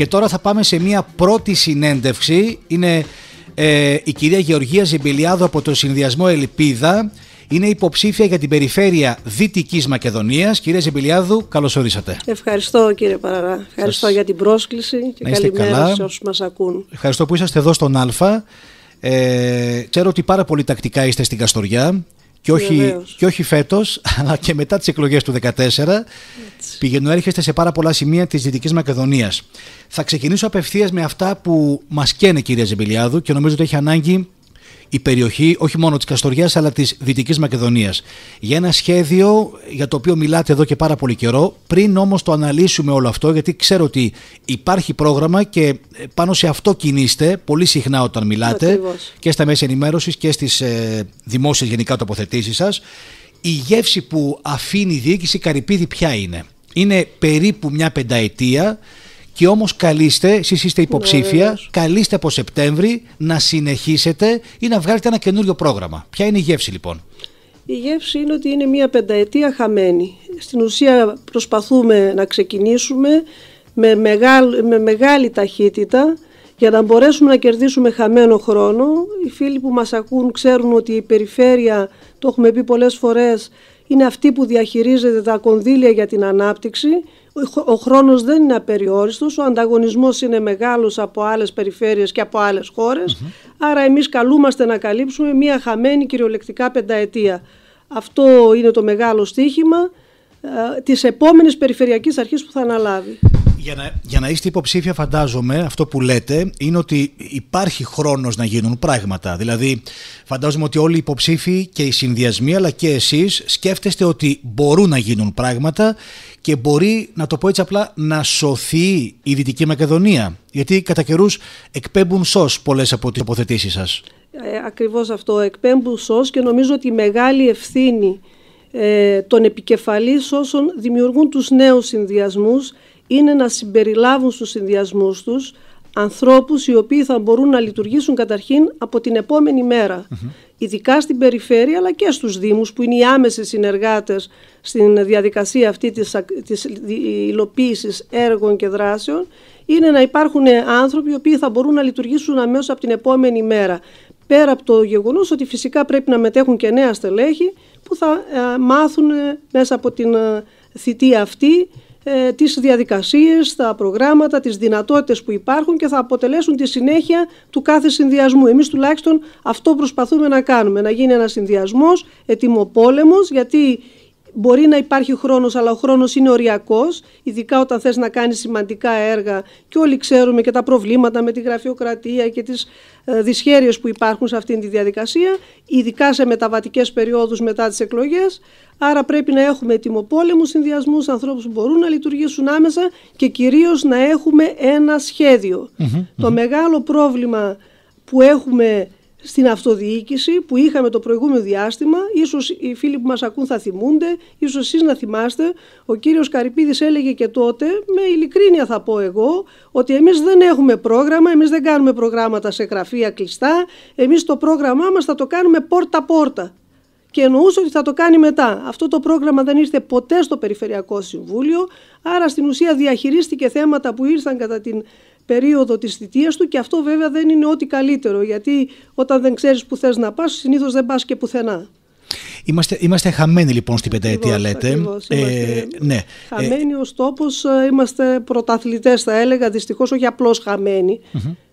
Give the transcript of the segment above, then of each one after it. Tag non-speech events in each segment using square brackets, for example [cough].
Και τώρα θα πάμε σε μια πρώτη συνέντευξη. Είναι ε, η κυρία Γεωργία Ζεμπελιάδου από το Συνδυασμό Ελπίδα. Είναι υποψήφια για την περιφέρεια Δυτικής Μακεδονίας. Κυρία Ζεμπελιάδου, καλώς ορίσατε. Ευχαριστώ, κύριε Παραρά. Ευχαριστώ για την πρόσκληση και καλημέρα σε όσους μας ακούν. Ευχαριστώ που είσαστε εδώ στον Α. Ε, ξέρω ότι πάρα πολύ τακτικά είστε στην Καστοριά. Και όχι, και όχι φέτος, [laughs] αλλά και μετά τις εκλογές του 2014, πηγαίνω έρχεστε σε πάρα πολλά σημεία της Δυτικής Μακεδονίας. Θα ξεκινήσω απευθείας με αυτά που μας καίνε κυρία Ζεμπηλιάδου και νομίζω ότι έχει ανάγκη η περιοχή όχι μόνο της Καστοριάς αλλά της Δυτικής Μακεδονίας... Για ένα σχέδιο για το οποίο μιλάτε εδώ και πάρα πολύ καιρό. Πριν όμως το αναλύσουμε όλο αυτό, γιατί ξέρω ότι υπάρχει πρόγραμμα και ε, πάνω σε αυτό κινείστε πολύ συχνά όταν μιλάτε και στα μέσα ενημέρωσης και στις ε, δημόσιες γενικά τοποθετήσεις σας... Η γεύση που αφήνει η διοίκηση Καρυπίδη ποια είναι. Είναι περίπου μια πενταετία και όμως καλείστε, εσείς είστε υποψήφια, ναι, καλείστε από Σεπτέμβρη να συνεχίσετε ή να βγάλετε ένα καινούριο πρόγραμμα. Ποια είναι η γεύση λοιπόν. Η γεύση είναι ότι είναι μια πενταετία χαμένη. Στην ουσία προσπαθούμε να ξεκινήσουμε με, μεγάλη, με μεγάλη ταχύτητα για να μπορέσουμε να κερδίσουμε χαμένο χρόνο. Οι φίλοι που μας ακούν ξέρουν ότι η περιφέρεια, το έχουμε πει πολλές φορές, είναι αυτή που διαχειρίζεται τα κονδύλια για την ανάπτυξη ο χρόνος δεν είναι απεριόριστος, ο ανταγωνισμός είναι μεγάλος από άλλες περιφέρειες και από άλλες άρα εμείς καλούμαστε να καλύψουμε μια χαμένη κυριολεκτικά πενταετία. Αυτό είναι το μεγάλο στίχημα ε, της επόμενης περιφερειακής αρχής που θα αναλάβει. Για να, για να είστε υποψήφια, φαντάζομαι, αυτό που λέτε είναι ότι υπάρχει χρόνος να γίνουν πράγματα. Δηλαδή, φαντάζομαι ότι όλοι οι υποψήφοι και οι συνδυασμοί, αλλά και εσείς, σκέφτεστε ότι μπορούν να γίνουν πράγματα και μπορεί, να το πω έτσι απλά, να σωθεί η Δυτική Μακεδονία. Γιατί κατά καιρούς εκπέμπουν σο πολλές από τις τοποθετήσεις σας. Ε, ακριβώς αυτό, εκπέμπουν σως και νομίζω ότι η μεγάλη ευθύνη ε, των επικεφαλής όσων δημιουργούν τους νέους συνδυασμούς είναι να συμπεριλάβουν στους συνδυασμούς τους ανθρώπους οι οποίοι θα μπορούν να λειτουργήσουν καταρχήν από την επόμενη μέρα. Mm-hmm. Ειδικά στην περιφέρεια αλλά και στους Δήμους που είναι οι άμεσες συνεργάτες στην διαδικασία αυτή της, της υλοποίησης έργων και δράσεων είναι να υπάρχουν άνθρωποι οι οποίοι θα μπορούν να λειτουργήσουν αμέσως από την επόμενη μέρα. Πέρα από το γεγονός ότι φυσικά πρέπει να μετέχουν και νέα στελέχη που θα ε, μάθουν ε, μέσα από την ε, θητεία αυτή ε, τις διαδικασίες, τα προγράμματα, τις δυνατότητες που υπάρχουν και θα αποτελέσουν τη συνέχεια του κάθε συνδυασμού. Εμείς τουλάχιστον αυτό προσπαθούμε να κάνουμε, να γίνει ένας συνδυασμός, ετοιμοπόλεμος, γιατί Μπορεί να υπάρχει χρόνος, αλλά ο χρόνος είναι οριακός, ειδικά όταν θες να κάνεις σημαντικά έργα. Και όλοι ξέρουμε και τα προβλήματα με τη γραφειοκρατία και τις ε, δυσχέρειες που υπάρχουν σε αυτή τη διαδικασία, ειδικά σε μεταβατικές περιόδους μετά τις εκλογές. Άρα πρέπει να έχουμε ετοιμοπόλεμους συνδυασμούς, ανθρώπους που μπορούν να λειτουργήσουν άμεσα και κυρίως να έχουμε ένα Το μεγάλο πρόβλημα που έχουμε στην αυτοδιοίκηση που είχαμε το προηγούμενο διάστημα. Ίσως οι φίλοι που μας ακούν θα θυμούνται, ίσως εσείς να θυμάστε. Ο κύριος Καρυπίδης έλεγε και τότε, με ειλικρίνεια θα πω εγώ, ότι εμείς δεν έχουμε πρόγραμμα, εμείς δεν κάνουμε προγράμματα σε γραφεία κλειστά, εμείς το πρόγραμμά μας θα το κάνουμε πόρτα-πόρτα. Και εννοούσε ότι θα το κάνει μετά. Αυτό το πρόγραμμα δεν ήρθε ποτέ στο Περιφερειακό Συμβούλιο, άρα στην ουσία διαχειρίστηκε θέματα που ήρθαν κατά την περίοδο της θητείας του και αυτό βέβαια δεν είναι ό,τι καλύτερο γιατί όταν δεν ξέρεις που θες να πας συνήθως δεν πας και πουθενά. Είμαστε, είμαστε χαμένοι λοιπόν στην πενταετία λέτε. ε, ναι. Ε, χαμένοι ε, ως τόπος, ε, είμαστε πρωταθλητές θα έλεγα δυστυχώς όχι απλώς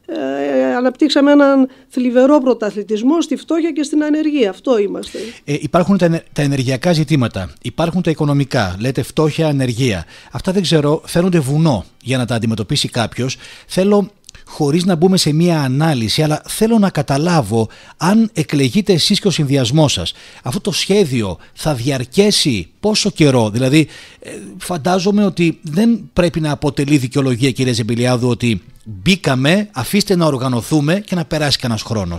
ε, ε, αναπτύξαμε έναν θλιβερό πρωταθλητισμό στη φτώχεια και στην ανεργία. Αυτό είμαστε. Ε, υπάρχουν τα, ενεργειακά ζητήματα, υπάρχουν τα οικονομικά, λέτε φτώχεια, ανεργία. Αυτά δεν ξέρω, φαίνονται βουνό για να τα αντιμετωπίσει κάποιος. Θέλω χωρίς να μπούμε σε μία ανάλυση, αλλά θέλω να καταλάβω αν εκλεγείτε εσείς και ο συνδυασμός σας. Αυτό το σχέδιο θα διαρκέσει πόσο καιρό, δηλαδή ε, φαντάζομαι ότι δεν πρέπει να αποτελεί δικαιολογία κυρία Ζεμπιλιάδου ότι μπήκαμε, αφήστε να οργανωθούμε και να περάσει κανένας χρόνος.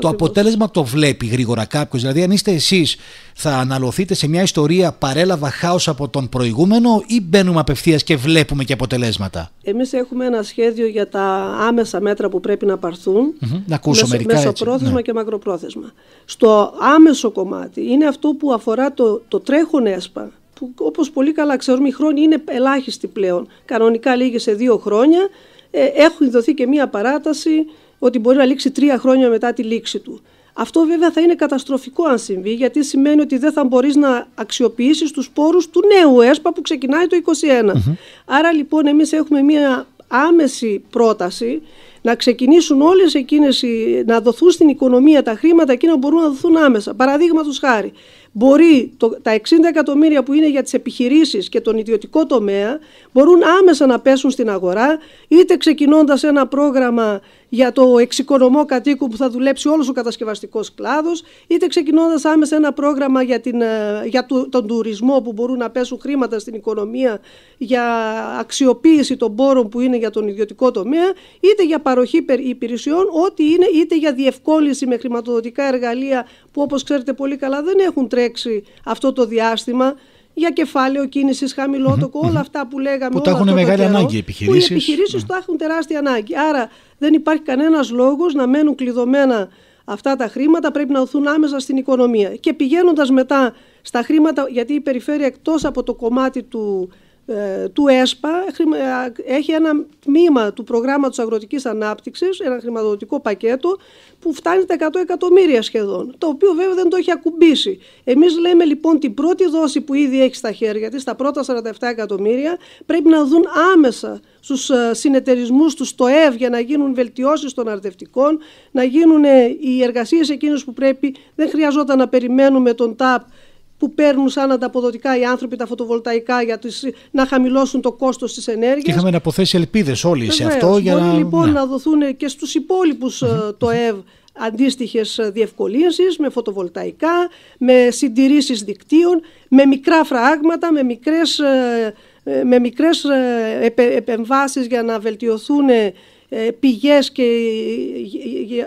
Το αποτέλεσμα το βλέπει γρήγορα κάποιος. Δηλαδή, αν είστε εσείς, θα αναλωθείτε σε μια ιστορία παρέλαβα χάος από τον προηγούμενο, ή μπαίνουμε απευθείας και βλέπουμε και αποτελέσματα. Εμείς έχουμε ένα σχέδιο για τα άμεσα μέτρα που πρέπει να παρθούν. Mm -hmm. Να ακούσω μερικά. Μεσοπρόθεσμα ναι. και μακροπρόθεσμα. Στο άμεσο κομμάτι είναι αυτό που αφορά το, το τρέχον ΕΣΠΑ, που όπως πολύ καλά ξέρουμε οι χρόνοι είναι ελάχιστοι πλέον. Κανονικά λίγες σε δύο χρόνια ε, έχουν δοθεί και μία παράταση ότι μπορεί να λήξει τρία χρόνια μετά τη λήξη του. Αυτό βέβαια θα είναι καταστροφικό αν συμβεί, γιατί σημαίνει ότι δεν θα μπορείς να αξιοποιήσεις τους πόρους του νέου ΕΣΠΑ που ξεκινάει το 2021. Άρα λοιπόν εμείς έχουμε μία άμεση πρόταση να ξεκινήσουν όλες εκείνες, να δοθούν στην οικονομία τα χρήματα και να μπορούν να δοθούν άμεσα. Παραδείγματος χάρη, μπορεί το, τα 60 εκατομμύρια που είναι για τις επιχειρήσεις και τον ιδιωτικό τομέα μπορούν άμεσα να πέσουν στην αγορά είτε ξεκινώντας ένα πρόγραμμα για το εξοικονομό κατοίκου που θα δουλέψει όλος ο κατασκευαστικός κλάδος, είτε ξεκινώντας άμεσα ένα πρόγραμμα για, την, ε, για τον τουρισμό που μπορούν να πέσουν χρήματα στην οικονομία για αξιοποίηση των πόρων που είναι για τον ιδιωτικό τομέα, είτε για παροχή υπηρεσιών, ό,τι είναι, είτε για διευκόλυνση με χρηματοδοτικά εργαλεία που όπως ξέρετε πολύ καλά δεν έχουν τρέξει αυτό το διάστημα για κεφάλαιο κίνησης, χαμηλότοκο, mm-hmm. όλα αυτά που λέγαμε. Που τα έχουν μεγάλη ανάγκη οι επιχειρήσει. Οι επιχειρήσεις τα έχουν τεράστια ανάγκη. Άρα δεν υπάρχει κανένας λόγος να μένουν κλειδωμένα αυτά τα χρήματα, πρέπει να οθούν άμεσα στην οικονομία. Και πηγαίνοντας μετά στα χρήματα, γιατί η περιφέρεια εκτός από το κομμάτι του ε, του ΕΣΠΑ έχει ένα τμήμα του προγράμματος αγροτικής ανάπτυξης, ένα χρηματοδοτικό πακέτο που φτάνει τα 100 εκατομμύρια σχεδόν, το οποίο βέβαια δεν το έχει ακουμπήσει. Εμείς λέμε λοιπόν την πρώτη δόση που ήδη έχει στα χέρια της, τα πρώτα 47 εκατομμύρια, πρέπει να δουν άμεσα στους ε, συνεταιρισμούς τους το ΕΒ για να γίνουν βελτιώσεις των αρτευτικών, να γίνουν οι εργασίες εκείνες που πρέπει, δεν χρειαζόταν να περιμένουμε τον ΤΑΠ που παίρνουν σαν ανταποδοτικά οι άνθρωποι τα φωτοβολταϊκά για τις, να χαμηλώσουν το κόστος της ενέργειας. είχαμε να αποθέσει ελπίδες όλοι σε αυτό. Για μπορεί να... λοιπόν ναι. να δοθούν και στους υπολοιπους ε, το ΕΒ αντίστοιχες ε, διευκολύνσεις με φωτοβολταϊκά, με συντηρήσεις δικτύων, με μικρά φράγματα, με μικρές, ε, με μικρές επεμβάσεις για να βελτιωθούν πηγές και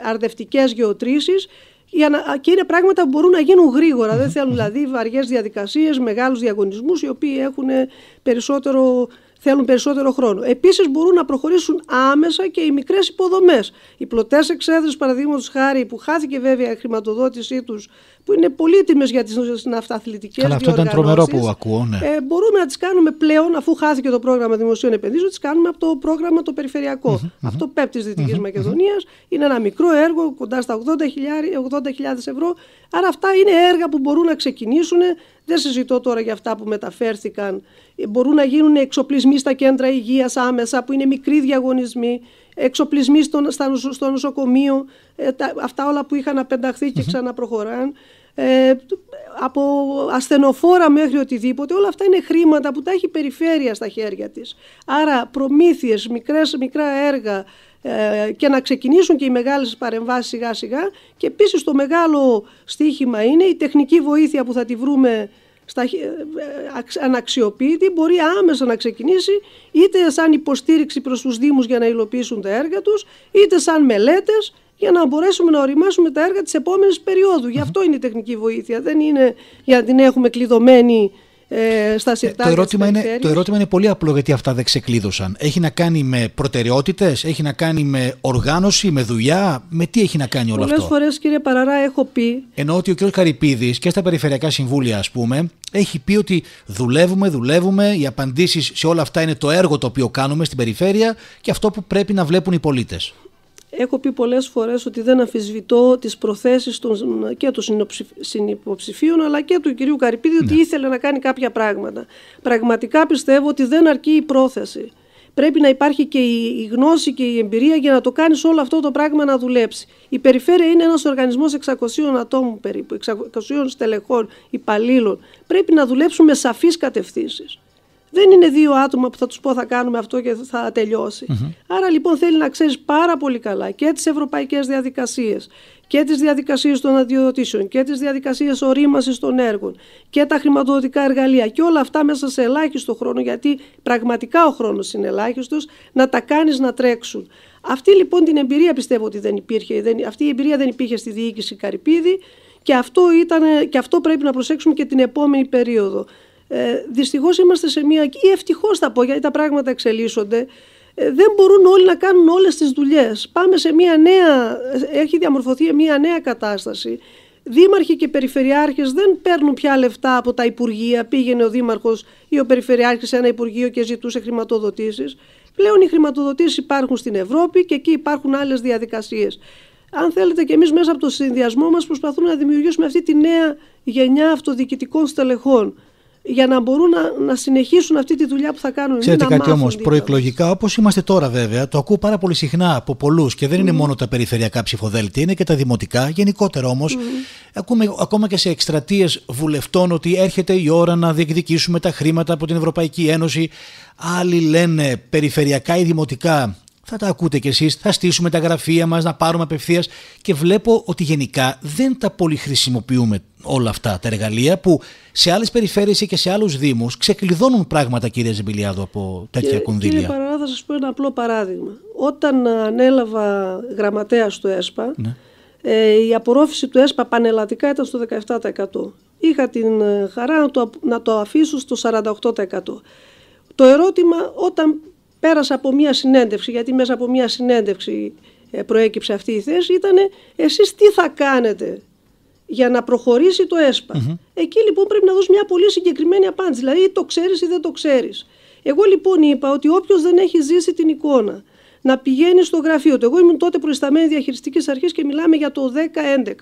αρδευτικές γεωτρήσεις για να, και είναι πράγματα που μπορούν να γίνουν γρήγορα. Δεν θέλουν δηλαδή βαριές διαδικασίες, μεγάλους διαγωνισμούς, οι οποίοι έχουν ε, περισσότερο, θέλουν περισσότερο χρόνο. Επίσης, μπορούν να προχωρήσουν άμεσα και οι μικρές υποδομές. Οι πλωτές εξέδρες, παραδείγματος χάρη, που χάθηκε βέβαια η χρηματοδότησή τους που είναι πολύτιμε για τις ναυταθλητικέ Αλλά Αυτό ήταν τρομερό που ακούω. Ναι. Ε, μπορούμε να τις κάνουμε πλέον, αφού χάθηκε το πρόγραμμα δημοσίων επενδύσεων, τις κάνουμε από το πρόγραμμα το περιφερειακο αυτό ΠΕΠ τη δυτικη Μακεδονίας είναι ένα μικρό έργο κοντά στα 80.000 80.000 ευρώ. Άρα αυτά είναι έργα που μπορούν να ξεκινήσουν. Δεν συζητώ τώρα για αυτά που μεταφέρθηκαν. Ε, μπορούν να γίνουν εξοπλισμοί στα κέντρα υγείας άμεσα, που είναι μικροί διαγωνισμοί εξοπλισμοί στο, στο νοσοκομείο, ε, τα, αυτά όλα που είχαν απενταχθεί και ξαναπροχωράν. Ε, από ασθενοφόρα μέχρι οτιδήποτε, όλα αυτά είναι χρήματα που τα έχει η περιφέρεια στα χέρια της. Άρα προμήθειες, μικρές, μικρά έργα ε, και να ξεκινήσουν και οι μεγάλες παρεμβάσεις σιγά σιγά και επίσης το μεγάλο στίχημα είναι η τεχνική βοήθεια που θα τη βρούμε στα, ε, αναξιοποιητή μπορεί άμεσα να ξεκινήσει είτε σαν υποστήριξη προς τους Δήμους για να υλοποιήσουν τα έργα τους, είτε σαν μελέτες για να μπορέσουμε να οριμάσουμε τα έργα της επόμενης περίοδου. Γι' αυτό είναι η τεχνική βοήθεια, δεν είναι για να την έχουμε κλειδωμένη ε, στα ε, Το ερώτημα, είναι, το ερώτημα είναι πολύ απλό γιατί αυτά δεν ξεκλείδωσαν. Έχει να κάνει με προτεραιότητες, έχει να κάνει με οργάνωση, με δουλειά, με τι έχει να κάνει όλο Πολλές αυτό. Πολλέ φορές, κύριε Παραρά, έχω πει. Ενώ ότι ο κ. Καρυπίδη και στα περιφερειακά συμβούλια, ας πούμε, έχει πει ότι δουλεύουμε, δουλεύουμε, οι απαντήσεις σε όλα αυτά είναι το έργο το οποίο κάνουμε στην περιφέρεια και αυτό που πρέπει να βλέπουν οι πολίτες. Έχω πει πολλές φορές ότι δεν αμφισβητώ τις προθέσεις των, και των συνυποψηφίων αλλά και του κυρίου Καρυπίδη ότι ναι. ήθελε να κάνει κάποια πράγματα. Πραγματικά πιστεύω ότι δεν αρκεί η πρόθεση. Πρέπει να υπάρχει και η γνώση και η εμπειρία για να το κάνεις όλο αυτό το πράγμα να δουλέψει. Η περιφέρεια είναι ένας οργανισμός 600 ατόμων περίπου, 600 στελεχών υπαλλήλων. Πρέπει να δουλέψουν με σαφείς κατευθύνσεις. Δεν είναι δύο άτομα που θα τους πω θα κάνουμε αυτό και θα τελειωσει Άρα λοιπόν θέλει να ξέρεις πάρα πολύ καλά και τις ευρωπαϊκές διαδικασίες και τις διαδικασίες των αδειοδοτήσεων και τις διαδικασίες ορίμασης των έργων και τα χρηματοδοτικά εργαλεία και όλα αυτά μέσα σε ελάχιστο χρόνο γιατί πραγματικά ο χρόνος είναι ελάχιστος να τα κάνεις να τρέξουν. Αυτή λοιπόν την εμπειρία πιστεύω ότι δεν υπήρχε. Δεν, αυτή η εμπειρία δεν υπήρχε στη διοίκηση Καρυπίδη και αυτό, ήταν, και αυτό πρέπει να προσέξουμε και την επόμενη περίοδο. Ε, Δυστυχώς είμαστε σε μια. ή ευτυχώς θα πω γιατί τα πράγματα εξελίσσονται. Ε, δεν μπορούν όλοι να κάνουν όλες τις δουλειές. Πάμε σε μια νέα. Ε, έχει διαμορφωθεί μια νέα κατάσταση. Δήμαρχοι και περιφερειάρχες δεν παίρνουν πια λεφτά από τα υπουργεία. Πήγαινε ο δήμαρχος ή ο περιφερειάρχης σε ένα υπουργείο και ζητούσε χρηματοδοτήσεις. Πλέον οι χρηματοδοτήσεις υπάρχουν στην Ευρώπη και εκεί υπάρχουν άλλες διαδικασίες. Αν θέλετε, και εμείς μέσα από το συνδυασμό μας προσπαθούμε να δημιουργήσουμε αυτή τη νέα γενιά αυτοδιοικητικών στελεχών για να μπορούν να, να συνεχίσουν αυτή τη δουλειά που θα κάνουν. Ξέρετε να κάτι όμω, προεκλογικά όπως είμαστε τώρα βέβαια, το ακούω πάρα πολύ συχνά από πολλούς και δεν είναι μόνο τα περιφερειακά ψηφοδέλτια, είναι και τα δημοτικά. Γενικότερα όμως, mm. ακούμε ακόμα και σε εκστρατείες βουλευτών ότι έρχεται η ώρα να διεκδικήσουμε τα χρήματα από την Ευρωπαϊκή Ένωση. Άλλοι λένε περιφερειακά ή δημοτικά θα τα ακούτε κι εσείς, θα στήσουμε τα γραφεία μας, να πάρουμε απευθείας. και βλέπω ότι γενικά δεν τα πολύ χρησιμοποιούμε όλα αυτά τα εργαλεία που σε άλλες περιφέρειες και σε άλλους δήμους ξεκλειδώνουν πράγματα κύριε Ζεμπηλιάδου από τέτοια κονδύλια. Κύριε Παραδά, θα σας πω ένα απλό παράδειγμα. Όταν ανέλαβα γραμματέας του ΕΣΠΑ, ναι. Ε, η απορρόφηση του ΕΣΠΑ πανελλατικά ήταν στο 17%. Είχα την ε, χαρά να το, να το αφήσω στο 48%. Το ερώτημα όταν πέρασα από μία συνέντευξη, γιατί μέσα από μία συνέντευξη ε, προέκυψε αυτή η θέση, ήταν εσείς τι θα κάνετε για να προχωρήσει το ΕΣΠΑ. Εκεί λοιπόν πρέπει να δώσεις μια πολύ συγκεκριμένη απάντηση, δηλαδή το ξέρεις ή δεν το ξέρεις. Εγώ λοιπόν είπα ότι όποιος δεν έχει ζήσει την εικόνα να πηγαίνει στο γραφείο του, εγώ ήμουν τότε προϊσταμένη διαχειριστικής αρχής και μιλάμε για το 10-11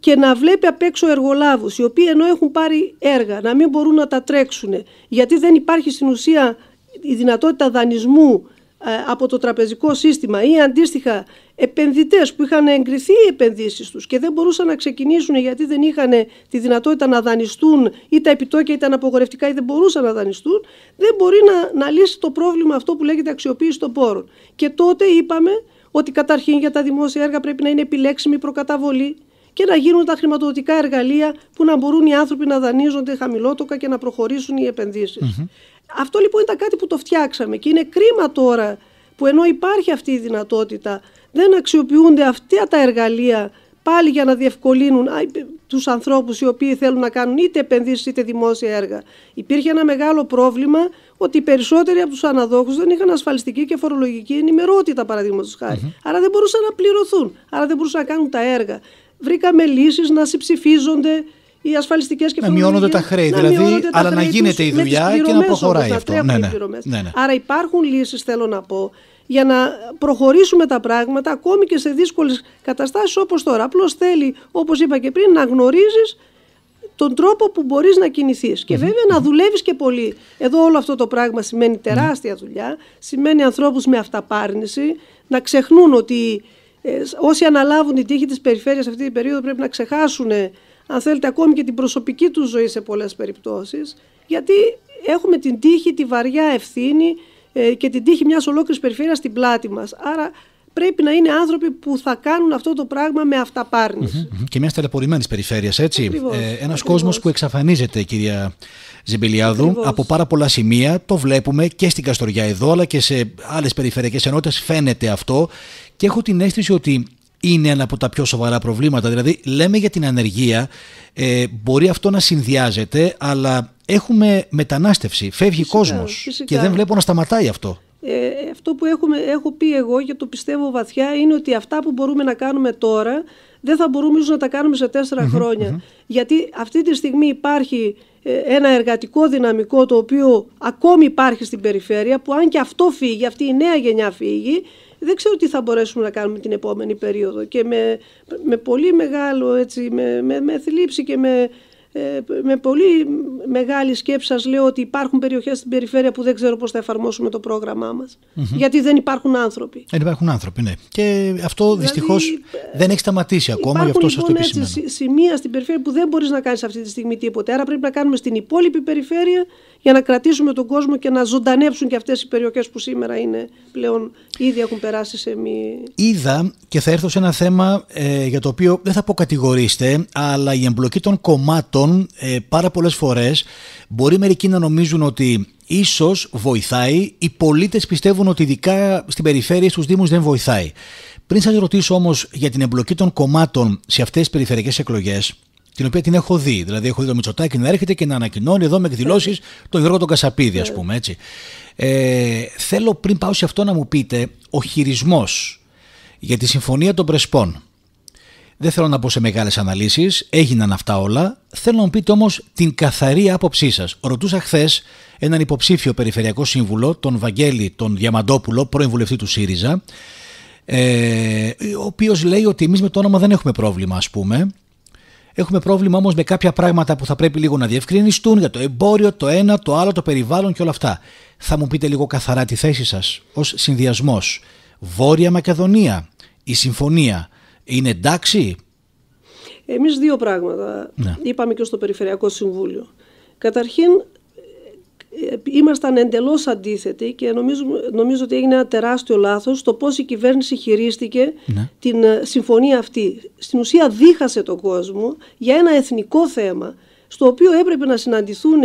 και να βλέπει απ' έξω εργολάβους οι οποίοι ενώ έχουν πάρει έργα να μην μπορούν να τα τρέξουν γιατί δεν υπάρχει στην ουσία η δυνατότητα δανεισμού ε, από το τραπεζικό σύστημα ή αντίστοιχα επενδυτές που είχαν εγκριθεί οι επενδύσεις τους και δεν μπορούσαν να ξεκινήσουν γιατί δεν είχαν τη δυνατότητα να δανειστούν ή τα επιτόκια ήταν απογορευτικά ή δεν μπορούσαν να δανειστούν, δεν μπορεί να, να λύσει το πρόβλημα αυτό που λέγεται αξιοποίηση των πόρων. Και τότε είπαμε ότι καταρχήν για τα δημόσια έργα πρέπει να είναι επιλέξιμη προκαταβολή και να γίνουν τα χρηματοδοτικά εργαλεία που να μπορούν οι άνθρωποι να δανείζονται χαμηλότοκα και να προχωρήσουν οι επενδύσεις. Αυτό λοιπόν ήταν κάτι που το φτιάξαμε και είναι κρίμα τώρα που ενώ υπάρχει αυτή η δυνατότητα δεν αξιοποιούνται αυτά τα εργαλεία πάλι για να διευκολύνουν τους ανθρώπους οι οποίοι θέλουν να κάνουν είτε επενδύσεις είτε δημόσια έργα. Υπήρχε ένα μεγάλο πρόβλημα ότι οι περισσότεροι από τους αναδόχους δεν είχαν ασφαλιστική και φορολογική ενημερότητα παραδείγματος χάρη. Mm-hmm. Άρα δεν μπορούσαν να πληρωθούν, άρα δεν μπορούσαν να κάνουν τα έργα. Βρήκαμε λύσεις να συμψηφίζονται, οι ασφαλιστικές και Να μειώνονται τα χρέη, να δηλαδή, τα αλλά να γίνεται η δουλειά και να προχωράει αυτό. Ναι, ναι. Ναι, ναι. Άρα υπάρχουν λύσεις, θέλω να πω, για να προχωρήσουμε τα πράγματα ακόμη και σε δύσκολες καταστάσεις όπως τώρα. Απλώς θέλει, όπως είπα και πριν, να γνωρίζεις τον τρόπο που μπορείς να κινηθείς. Και βέβαια να δουλεύεις και πολύ. Εδώ όλο αυτό το πράγμα σημαίνει τεράστια δουλειά, σημαίνει ανθρώπους με αυταπάρνηση, να ξεχνούν ότι. Ε, όσοι αναλάβουν την τύχη της περιφέρειας αυτή την περίοδο πρέπει να ξεχάσουν αν θέλετε ακόμη και την προσωπική του ζωή σε πολλές περιπτώσεις, γιατί έχουμε την τύχη, τη βαριά ευθύνη ε, και την τύχη μιας ολόκληρης περιφέρειας στην πλάτη μας. Άρα πρέπει να είναι άνθρωποι που θα κάνουν αυτό το πράγμα με αυταπάρνηση. Και μια ταλαιπωρημένη περιφέρειας, έτσι. ε, Ένας κόσμος που εξαφανίζεται, κυρία Ζεμπελιάδου, από πάρα πολλά σημεία. Το βλέπουμε και στην Καστοριά εδώ, αλλά και σε άλλες περιφερειακές ενότητες φαίνεται αυτό. Και έχω την αίσθηση ότι είναι ένα από τα πιο σοβαρά προβλήματα. Δηλαδή, λέμε για την ανεργία, ε, μπορεί αυτό να συνδυάζεται, αλλά έχουμε μετανάστευση, φεύγει φυσικά, κόσμος φυσικά. και δεν βλέπω να σταματάει αυτό. Ε, αυτό που έχουμε, έχω πει εγώ και το πιστεύω βαθιά είναι ότι αυτά που μπορούμε να κάνουμε τώρα δεν θα μπορούμε ίσως να τα κάνουμε σε τέσσερα mm-hmm, χρόνια. Mm-hmm. Γιατί αυτή τη στιγμή υπάρχει ε, ένα εργατικό δυναμικό το οποίο ακόμη υπάρχει στην περιφέρεια που αν και αυτό φύγει, αυτή η νέα γενιά φύγει, δεν ξέρω τι θα μπορέσουμε να κάνουμε την επόμενη περίοδο και με, με πολύ μεγάλο, έτσι, με, με, με θλίψη και με, ε, με πολύ μεγάλη σκέψη σας λέω ότι υπάρχουν περιοχές στην περιφέρεια που δεν ξέρω πώς θα εφαρμόσουμε το πρόγραμμά μας. Γιατί δεν υπάρχουν άνθρωποι. Δεν υπάρχουν άνθρωποι, ναι. Και αυτό δηλαδή, δυστυχώς ε, δεν έχει σταματήσει ακόμα, γι' αυτό λοιπόν, σας Υπάρχουν σημεία στην περιφέρεια που δεν μπορείς να κάνεις αυτή τη στιγμή τίποτα. Άρα πρέπει να κάνουμε στην υπόλοιπη περιφέρεια για να κρατήσουμε τον κόσμο και να ζωντανέψουν και αυτές οι περιοχές που σήμερα είναι πλέον ήδη έχουν περάσει σε μη... Είδα και θα έρθω σε ένα θέμα ε, για το οποίο δεν θα αποκατηγορήσετε, αλλά η εμπλοκή των κομμάτων ε, πάρα πολλές φορές μπορεί μερικοί να νομίζουν ότι ίσως βοηθάει, οι πολίτες πιστεύουν ότι ειδικά στην περιφέρεια στους Δήμους δεν βοηθάει. Πριν σας ρωτήσω όμως για την εμπλοκή των κομμάτων σε αυτές τις περιφερειακές εκλογές, την οποία την έχω δει. Δηλαδή, έχω δει το Μητσοτάκι να έρχεται και να ανακοινώνει εδώ με εκδηλώσεις τον Γιώργο τον Κασαπίδη, ας ε. πούμε έτσι. Ε, θέλω πριν πάω σε αυτό να μου πείτε ο χειρισμός για τη Συμφωνία των Πρεσπών. Δεν θέλω να πω σε μεγάλες αναλύσεις, έγιναν αυτά όλα. Θέλω να μου πείτε όμως την καθαρή άποψή σας. Ρωτούσα χθες έναν υποψήφιο περιφερειακό σύμβουλο, τον Βαγγέλη τον Διαμαντόπουλο, πρώην βουλευτή του ΣΥΡΙΖΑ, ε, ο οποίος λέει ότι εμείς με το όνομα δεν έχουμε πρόβλημα, ας πούμε. Έχουμε πρόβλημα όμως με κάποια πράγματα που θα πρέπει λίγο να διευκρινιστούν για το εμπόριο, το ένα, το άλλο, το περιβάλλον και όλα αυτά. Θα μου πείτε λίγο καθαρά τη θέση σας ως συνδυασμός. Βόρεια Μακεδονία, η συμφωνία είναι εντάξει. Εμείς δύο πράγματα ναι. είπαμε και στο Περιφερειακό Συμβούλιο. Καταρχήν, ε, ήμασταν εντελώς αντίθετοι και νομίζω, νομίζω ότι έγινε ένα τεράστιο λάθος το πώς η κυβέρνηση χειρίστηκε ναι. την ε, συμφωνία αυτή. Στην ουσία δίχασε τον κόσμο για ένα εθνικό θέμα στο οποίο έπρεπε να συναντηθούν,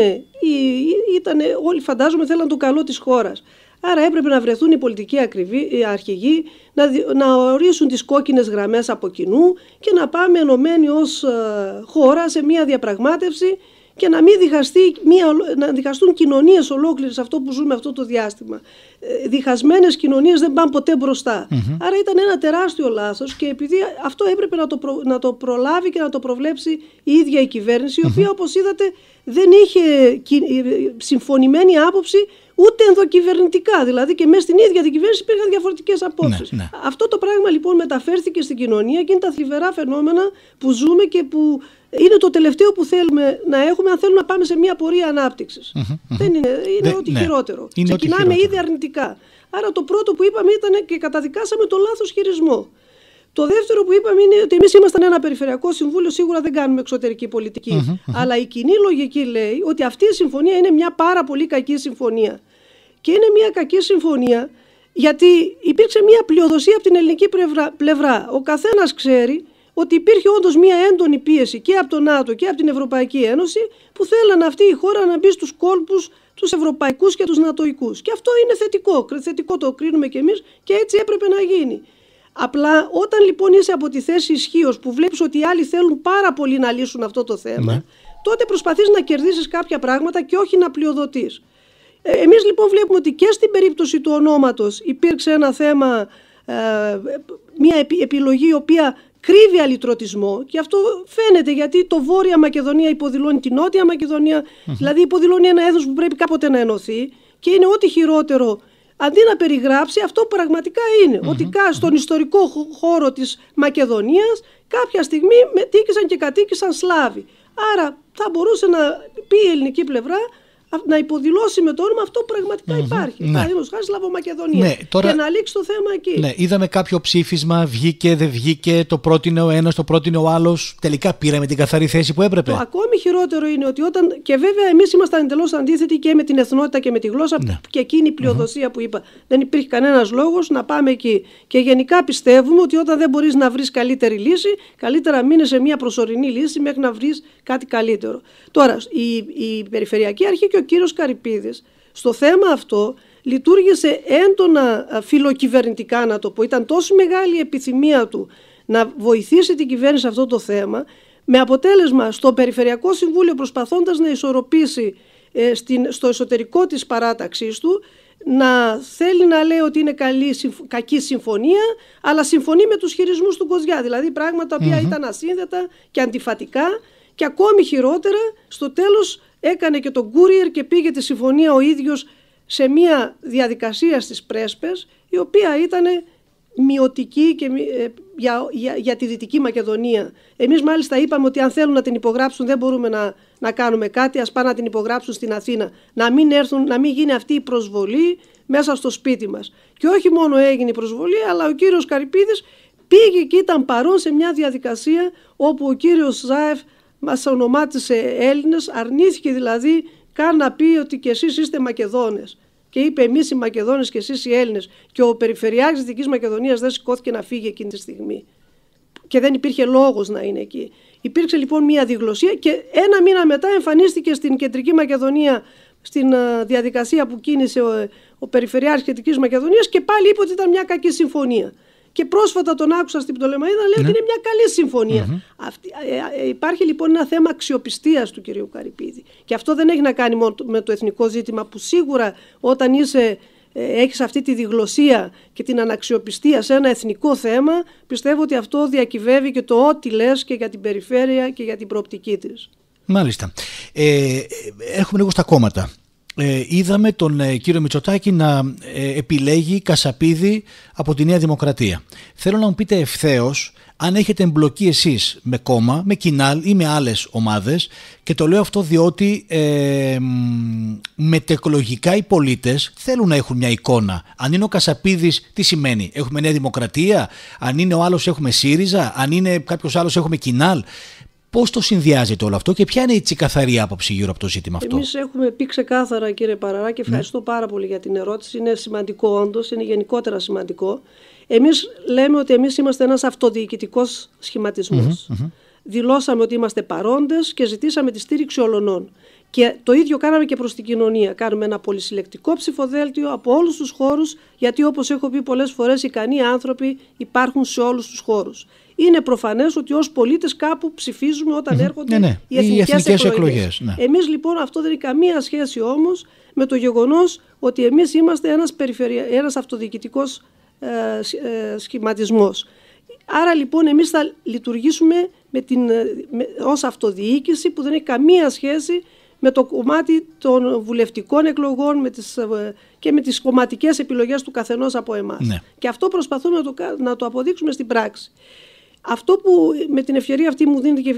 ήτανε όλοι φαντάζομαι θέλαν το καλό της χώρας. Άρα έπρεπε να βρεθούν οι πολιτικοί ακριβοί, αρχηγοί, να, να ορίσουν τις κόκκινες γραμμές από κοινού και να πάμε ενωμένοι ως ε, χώρα σε μια διαπραγμάτευση και να μην διχαστεί, μια, να διχαστούν κοινωνίες ολόκληρες αυτό που ζούμε αυτό το διάστημα. Ε, διχασμένες κοινωνίες δεν πάνε ποτέ μπροστά. Άρα ήταν ένα τεράστιο λάθος και επειδή αυτό έπρεπε να το, να το προλάβει και να το προβλέψει η ίδια η κυβέρνηση, η οποια όπως είδατε δεν είχε ε, ε, συμφωνημένη άποψη ούτε ενδοκυβερνητικά. Δηλαδή και μέσα στην ίδια την κυβέρνηση υπήρχαν διαφορετικές απόψεις. Ναι, ναι. Αυτό το πράγμα λοιπόν μεταφέρθηκε στην κοινωνία και είναι τα θλιβερά φαινόμενα που ζούμε και που είναι το τελευταίο που θέλουμε να έχουμε αν θέλουμε να πάμε σε μια πορεία Δεν είναι, είναι ναι, ό,τι ναι. χειρότερο. Είναι Ξεκινάμε ήδη αρνητικά. Άρα το πρώτο που είπαμε ήταν και καταδικάσαμε το λάθος χειρισμό. Το δεύτερο που είπαμε είναι ότι εμείς ήμασταν ένα περιφερειακό συμβούλιο, σίγουρα δεν κάνουμε εξωτερική αλλά η κοινή λογική λέει ότι αυτή η συμφωνία είναι μια πάρα πολύ κακή συμφωνία και είναι μια κακή συμφωνία γιατί υπήρξε μια πλειοδοσία από την ελληνική πλευρά. Ο καθένας ξέρει ότι υπήρχε όντως μια έντονη πίεση και από το ΝΑΤΟ και από την Ευρωπαϊκή Ένωση που θέλαν αυτή η χώρα να μπει στους κόλπους τους Ευρωπαϊκούς και τους Νατοϊκούς. Και αυτό είναι θετικό, θετικό το κρίνουμε κι εμείς και έτσι έπρεπε να γίνει. Απλά όταν λοιπόν είσαι από τη θέση ισχύως που βλέπεις ότι οι άλλοι θέλουν πάρα πολύ να λύσουν αυτό το θέμα, ναι. τότε προσπαθείς να κερδίσεις κάποια πράγματα και όχι να πλειοδοτείς. Εμείς λοιπόν βλέπουμε ότι και στην περίπτωση του ονόματος υπήρξε ένα θέμα, ε, μια επιλογή η οποία κρύβει αλυτρωτισμό και αυτό φαίνεται γιατί το Βόρεια Μακεδονία υποδηλώνει την Νότια δηλαδή υποδηλώνει ένα έθνος που πρέπει κάποτε να ενωθεί και είναι ό,τι χειρότερο αντί να περιγράψει αυτό που πραγματικά ότι στον ιστορικό χώρο της Μακεδονίας κάποια στιγμή μετήκησαν και κατοίκησαν Σλάβοι. Άρα θα μπορούσε να πει η ελληνική πλευρά να υποδηλώσει με το όνομα αυτό που πραγματικά mm-hmm. υπάρχει. Ναι. Παραδείγματος χάρη Σλαβομακεδονία. Ναι, τώρα... Και να λήξει το θέμα εκεί. Ναι, είδαμε κάποιο ψήφισμα, βγήκε, δεν βγήκε, το πρότεινε ο ένας, το πρότεινε ο άλλος. Τελικά πήραμε την καθαρή θέση που έπρεπε. Το ακόμη χειρότερο είναι ότι όταν. Και βέβαια εμείς ήμασταν εντελώς αντίθετοι και με την εθνότητα και με τη γλώσσα ναι. και εκείνη η πλειοδοσία mm-hmm. που είπα. Δεν υπήρχε κανένας λόγος να πάμε εκεί. Και γενικά πιστεύουμε ότι όταν δεν μπορείς να βρεις καλύτερη λύση, καλύτερα μείνει σε μια προσωρινή λύση μέχρι να βρεις κάτι καλύτερο. Τώρα, η, η Περιφερειακή Αρχή και ο κύριος Καρυπίδης στο θέμα αυτό λειτουργήσε έντονα φιλοκυβερνητικά να το πω. Ήταν τόσο μεγάλη η επιθυμία του να βοηθήσει την κυβέρνηση σε αυτό το θέμα με αποτέλεσμα στο Περιφερειακό Συμβούλιο προσπαθώντας να ισορροπήσει ε, στην, στο εσωτερικό της παράταξής του να θέλει να λέει ότι είναι καλή, κακή συμφωνία, αλλά συμφωνεί με τους χειρισμούς του Κοζιά. Δηλαδή πράγματα mm -hmm. που ήταν ασύνδετα και αντιφατικά και ακόμη χειρότερα στο τέλος έκανε και τον Κούριερ και πήγε τη συμφωνία ο ίδιος σε μια διαδικασία στις πρέσπες η οποία ήταν μειωτική και, ε, για, για, για, τη Δυτική Μακεδονία. Εμείς μάλιστα είπαμε ότι αν θέλουν να την υπογράψουν δεν μπορούμε να, να κάνουμε κάτι, ας πάνε να την υπογράψουν στην Αθήνα, να μην, έρθουν, να μην γίνει αυτή η προσβολή μέσα στο σπίτι μας. Και όχι μόνο έγινε η προσβολή, αλλά ο κύριος Καρυπίδης πήγε και ήταν παρόν σε μια διαδικασία όπου ο κύριος Ζάεφ μας ονομάτισε Έλληνες, αρνήθηκε δηλαδή καν να πει ότι και εσείς είστε Μακεδόνες. Και είπε εμείς οι Μακεδόνες και εσείς οι Έλληνες. Και ο Περιφερειάρχης Δυτικής Μακεδονίας δεν σηκώθηκε να φύγει εκείνη τη στιγμή. Και δεν υπήρχε λόγος να είναι εκεί. Υπήρξε λοιπόν μια διγλωσία και ένα μήνα μετά εμφανίστηκε στην Κεντρική Μακεδονία στην ε, διαδικασία που κίνησε ο, ε, ο Περιφερειάρχης της Μακεδονίας και πάλι είπε ότι ήταν μια κακή συμφωνία. Και πρόσφατα τον άκουσα στην Πτολεμαίδα λέει ότι ναι. είναι μια καλή Αυτή, ε, ε, ε, υπάρχει λοιπόν ένα θέμα αξιοπιστίας του κυρίου Καρυπίδη. Και αυτό δεν έχει να κάνει μόνο με το εθνικό ζήτημα που σίγουρα όταν είσαι έχεις αυτή τη διγλωσία και την αναξιοπιστία σε ένα εθνικό θέμα, πιστεύω ότι αυτό διακυβεύει και το ό,τι λες και για την περιφέρεια και για την προοπτική της. Μάλιστα. Ε, έχουμε λίγο στα κόμματα. Ε, είδαμε τον ε, κύριο Μητσοτάκη να ε, επιλέγει Κασαπίδη από τη Νέα Δημοκρατία. Θέλω να μου πείτε ευθέως αν έχετε εμπλοκή εσείς με κόμμα, με κοινάλ ή με άλλες ομάδες. Και το λέω αυτό διότι ε, μετεκλογικά οι πολίτες θέλουν να έχουν μια εικόνα. Αν είναι ο Κασαπίδης, τι σημαίνει, Έχουμε Νέα Δημοκρατία, αν είναι ο άλλος, έχουμε ΣΥΡΙΖΑ, αν είναι κάποιος άλλος, έχουμε κοινάλ. Πώς το συνδυάζεται όλο αυτό και ποια είναι η καθαρή άποψη γύρω από το ζήτημα αυτό. Εμείς έχουμε πει ξεκάθαρα, κύριε Παραρά, και ναι. ευχαριστώ πάρα πολύ για την ερώτηση. Είναι σημαντικό, όντως, είναι γενικότερα σημαντικό. Εμείς λέμε ότι εμείς είμαστε ένας αυτοδιοικητικός Δηλώσαμε ότι είμαστε παρόντες και ζητήσαμε τη στήριξη όλων. Και το ίδιο κάναμε και προς την κοινωνία. Κάνουμε ένα πολυσυλλεκτικό ψηφοδέλτιο από όλους τους χώρους, γιατί όπως έχω πει πολλές φορές, ικανοί άνθρωποι υπάρχουν σε όλους τους χώρους είναι προφανές ότι ως πολίτες κάπου ψηφίζουμε έρχονται ναι, ναι. οι εθνικές εκλογές. εκλογές, ναι. Εμείς λοιπόν αυτό δεν έχει καμία σχέση όμως με το γεγονός ότι εμείς είμαστε ένας ένας αυτοδιοικητικός ε, ε, σχηματισμός. Άρα λοιπόν εμείς θα λειτουργήσουμε με την, ε, ως αυτοδιοίκηση που δεν έχει καμία σχέση με το κομμάτι των βουλευτικών εκλογών με τις, ε, και με τις κομματικές επιλογές του καθενός από εμάς. Ναι. Και αυτό προσπαθούμε να το, να το αποδείξουμε στην πράξη. Αυτό που με την ευκαιρία αυτή μου δίνεται,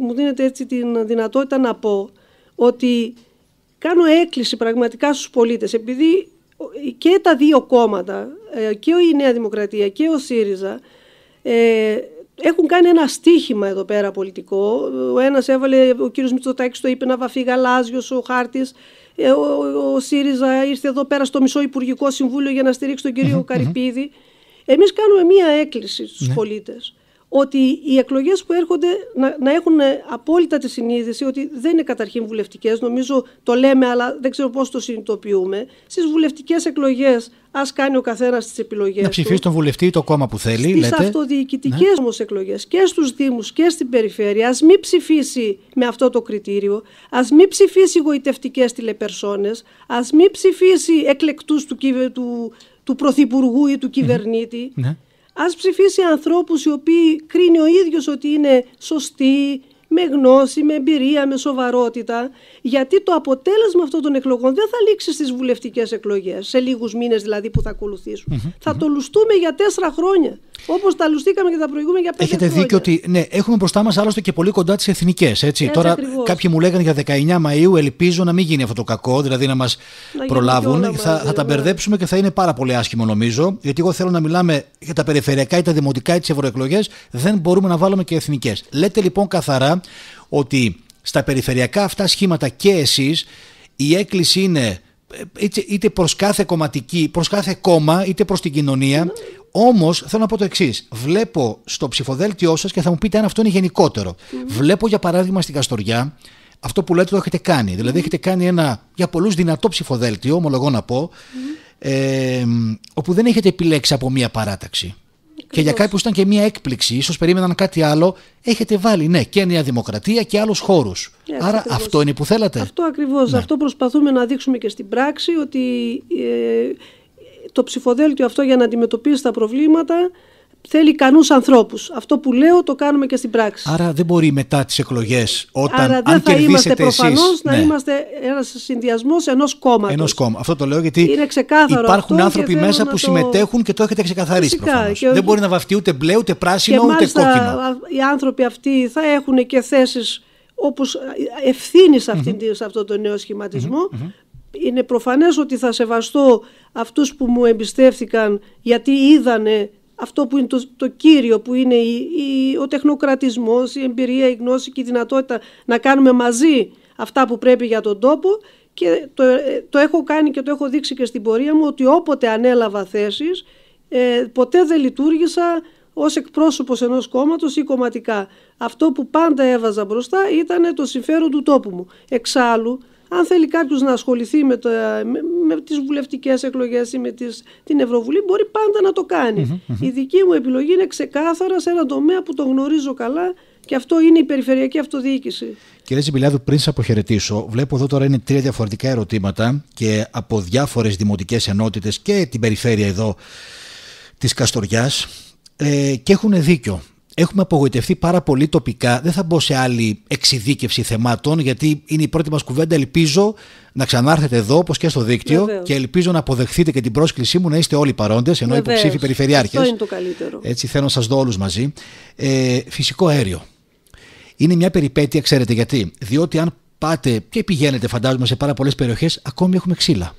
μου δίνεται έτσι την δυνατότητα να πω ότι κάνω έκκληση πραγματικά στους πολίτες επειδή και τα δύο κόμματα, ε, και η Νέα Δημοκρατία και ο ΣΥΡΙΖΑ ε, έχουν κάνει ένα στίχημα εδώ πέρα πολιτικό. Ο ένας έβαλε, ο κύριος Μητσοτάκης το είπε να βαφεί γαλάζιος ο χάρτης. Ε, ο ΣΥΡΙΖΑ ήρθε εδώ πέρα στο μισό Υπουργικό Συμβούλιο για να στηρίξει τον κύριο mm-hmm. Καρυπίδη. Εμείς κάνουμε μία έκκληση στους ναι. πολίτες ότι οι εκλογές που έρχονται να, να έχουν απόλυτα τη συνείδηση ότι δεν είναι καταρχήν βουλευτικές, νομίζω το λέμε αλλά δεν ξέρω πώς το συνειδητοποιούμε, Στις βουλευτικές εκλογές ας κάνει ο καθένας τις επιλογές Να ψηφίσει τον βουλευτή ή το κόμμα που θέλει. Στις λέτε. αυτοδιοικητικές ναι. όμως εκλογές και στους δήμους και στην Περιφέρεια ας μην ψηφίσει με αυτό το κριτήριο, Ας μην ψηφίσει γοητευτικές τηλεπερσόνες, ας μην ψηφίσει εκλεκτούς του, του, του Πρωθυπουργού ή του κυβερνητη ναι. Ας ψηφίσει ανθρώπους οι οποίοι κρίνει ο ίδιος ότι είναι σωστοί, με γνώση, με εμπειρία, με σοβαρότητα, γιατί το αποτέλεσμα αυτών των εκλογών δεν θα λήξει στις βουλευτικές εκλογές σε λίγους μήνες δηλαδή που θα ακολουθήσουν. Mm-hmm. Θα το λουστούμε για τέσσερα χρόνια, Όπως τα λουστήκαμε και τα προηγούμενα για πέντε Έχετε χρόνια. Έχετε δίκιο ότι ναι, έχουμε μπροστά μας άλλωστε και πολύ κοντά τις εθνικές. Τώρα ακριβώς. κάποιοι μου λέγανε για 19 Μαου ελπίζω να μην γίνει αυτό το κακό, δηλαδή να μας προλάβουν. Όλα, θα, θα τα μπερδέψουμε και θα είναι πάρα πολύ άσχημο νομίζω, γιατί εγώ θέλω να μιλάμε για τα περιφερειακά ή τα δημοτικά ή τις ευρωεκλογές, δεν μπορούμε να βάλουμε και εθνικές. Λέτε λοιπόν καθαρά ότι στα περιφερειακά αυτά σχήματα και εσείς η έκκληση είναι ε, είτε προς κάθε κομματική, προς κάθε κόμμα, είτε προς την κοινωνία. Όμως θέλω να πω το εξής. Βλέπω στο ψηφοδέλτιό σας και θα μου πείτε αν αυτό είναι γενικότερο. Βλέπω για παράδειγμα στην Καστοριά αυτό που λέτε το έχετε κάνει. Δηλαδή έχετε κάνει ένα για πολλούς δυνατό ψηφοδέλτιο, ομολογώ να πω, ε, όπου δεν έχετε επιλέξει από μία παράταξη. Και για κάποιους ήταν και μια έκπληξη. σω περίμεναν κάτι άλλο. Έχετε βάλει, ναι, και Νέα Δημοκρατία και άλλους χώρους. Άρα αυτό είναι που θέλατε. Αυτό ακριβώς. Ναι. Αυτό προσπαθούμε να δείξουμε και στην πράξη ότι ε, το ψηφοδέλτιο αυτό για να αντιμετωπίσει τα προβλήματα θέλει ικανούς ανθρώπους. Αυτό που λέω το κάνουμε και στην πράξη. Άρα δεν μπορεί μετά τις εκλογές, όταν Άρα δεν αν θα είμαστε προφανώς να ναι. είμαστε ένας συνδυασμός ενός κόμματος. Ενός κόμμα. Αυτό το λέω γιατί υπάρχουν άνθρωποι μέσα που συμμετέχουν και το έχετε ξεκαθαρίσει προφανώ. Δεν μπορεί να βαφτεί ούτε μπλε, ούτε πράσινο, και ούτε κόκκινο. Οι άνθρωποι αυτοί θα έχουν και θέσεις όπως ευθύνη σε, αυτό το νέο Είναι προφανές ότι θα σεβαστώ αυτούς που μου εμπιστεύθηκαν γιατί είδανε αυτό που είναι το, το κύριο, που είναι ο τεχνοκρατισμός, η εμπειρία, η γνώση και η δυνατότητα να κάνουμε μαζί αυτά που πρέπει για τον τόπο και το, ε, το έχω κάνει και το έχω δείξει και στην πορεία μου ότι όποτε ανέλαβα θέσεις ε, ποτέ δεν λειτουργήσα ως εκπρόσωπος ενός κόμματος ή κομματικά. Αυτό που πάντα έβαζα μπροστά ήταν το συμφέρον του τόπου μου. Εξάλλου αν θέλει κάποιος να ασχοληθεί με, το, με, με τις βουλευτικές εκλογές ή με τις, την Ευρωβουλή, μπορεί πάντα να το κανει Η δική μου επιλογή είναι ξεκάθαρα σε ένα τομέα που το γνωρίζω καλά και αυτό είναι η περιφερειακή αυτοδιοίκηση. Κύριε Ζημπηλιάδου, πριν σα αποχαιρετήσω, βλέπω εδώ τώρα είναι τρία διαφορετικά ερωτήματα και από διάφορες δημοτικές ενότητες και την περιφέρεια εδώ της Καστοριάς. Ε, και έχουν δίκιο. Έχουμε απογοητευτεί πάρα πολύ τοπικά. Δεν θα μπω σε άλλη εξειδίκευση θεμάτων, γιατί είναι η πρώτη μας κουβέντα. Ελπίζω να ξανάρθετε εδώ, όπως και στο δίκτυο, και ελπίζω να αποδεχθείτε και την πρόσκλησή μου να είστε όλοι παρόντες, ενώ Βεβαίως. υποψήφοι περιφερειάρχες. Αυτό είναι το καλύτερο. Έτσι θέλω να σας δω όλους μαζί. Ε, φυσικό αέριο. Είναι μια περιπέτεια, ξέρετε γιατί. Διότι αν πάτε και πηγαίνετε, φαντάζομαι, σε πάρα πολλές περιοχές, ακόμη έχουμε ξύλα.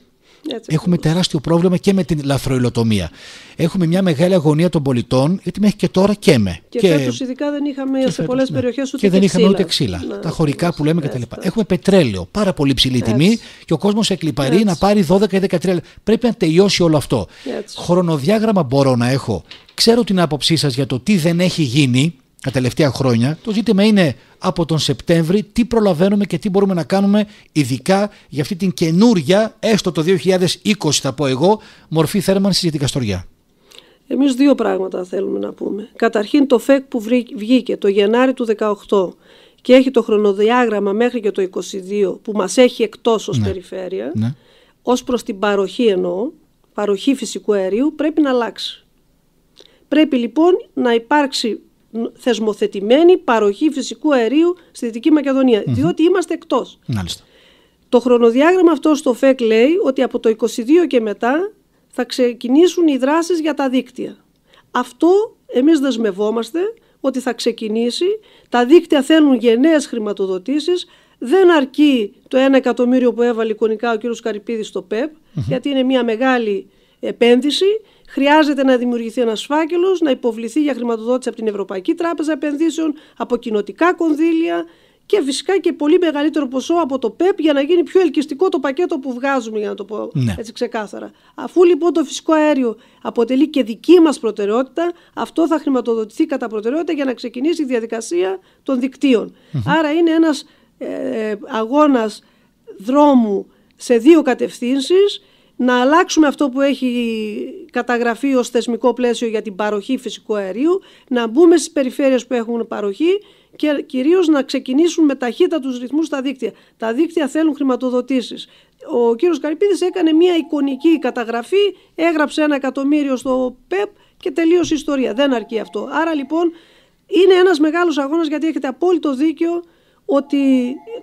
Έχουμε τεράστιο πρόβλημα και με την λαθροϊλοτομία. Έχουμε μια μεγάλη αγωνία των πολιτών, γιατί μέχρι και τώρα και με. Και, και ειδικά δεν είχαμε σε πολλές ναι. περιοχές ούτε Και δεν είχαμε ξύλα. ούτε ξύλα. Ναι, τα χωρικά που λέμε κτλ. Έχουμε πετρέλαιο, πάρα πολύ ψηλή έτσι. τιμή και ο κόσμος εκλυπαρεί να πάρει 12 ή 13. Πρέπει να τελειώσει όλο αυτό. Χρονοδιάγραμμα μπορώ να έχω. Ξέρω την άποψή σας για το τι δεν έχει γίνει τα τελευταία χρόνια. Το ζήτημα είναι από τον Σεπτέμβρη τι προλαβαίνουμε και τι μπορούμε να κάνουμε ειδικά για αυτή την καινούρια, έστω το 2020 θα πω εγώ, μορφή θέρμανσης για την Καστοριά. Εμείς δύο πράγματα θέλουμε να πούμε. Καταρχήν το ΦΕΚ που βγήκε το Γενάρη του 2018 και έχει το χρονοδιάγραμμα μέχρι και το 2022 που μας έχει εκτός ως ναι. περιφέρεια, ναι. ως προς την παροχή εννοώ, παροχή φυσικού αερίου πρέπει να αλλάξει. Πρέπει λοιπόν να υπάρξει θεσμοθετημένη παροχή φυσικού αερίου στη Δυτική διότι είμαστε εκτός. Το χρονοδιάγραμμα αυτό στο ΦΕΚ λέει ότι από το 22 και μετά θα ξεκινήσουν οι δράσεις για τα δίκτυα. Αυτό εμείς δεσμευόμαστε ότι θα ξεκινήσει. Τα δίκτυα θέλουν γενναίες χρηματοδοτήσεις. Δεν αρκεί το 1 εκατομμύριο που έβαλε εικονικά ο κ. Καρυπίδης στο ΠΕΠ, γιατί είναι μια μεγάλη επένδυση χρειάζεται να δημιουργηθεί ένας φάκελος, να υποβληθεί για χρηματοδότηση από την Ευρωπαϊκή Τράπεζα Επενδύσεων, από κοινοτικά κονδύλια και φυσικά και πολύ μεγαλύτερο ποσό από το ΠΕΠ για να γίνει πιο ελκυστικό το πακέτο που βγάζουμε, για να το πω ναι. έτσι ξεκάθαρα. Αφού λοιπόν το φυσικό αέριο αποτελεί και δική μας προτεραιότητα, αυτό θα χρηματοδοτηθεί κατά προτεραιότητα για να ξεκινήσει η διαδικασία των δικτύων. Mm-hmm. Άρα είναι ένας ε, ε αγώνας δρόμου σε δύο κατευθύνσεις να αλλάξουμε αυτό που έχει καταγραφεί ως θεσμικό πλαίσιο για την παροχή φυσικού αερίου, να μπούμε στις περιφέρειες που έχουν παροχή και κυρίως να ξεκινήσουν με ταχύτητα τους ρυθμούς τα δίκτυα. Τα δίκτυα θέλουν χρηματοδοτήσεις. Ο κύριος Καρυπίδης έκανε μια εικονική καταγραφή, έγραψε ένα εκατομμύριο στο ΠΕΠ και τελείωσε η ιστορία. Δεν αρκεί αυτό. Άρα λοιπόν είναι ένας μεγάλος αγώνας γιατί έχετε απόλυτο δίκιο ότι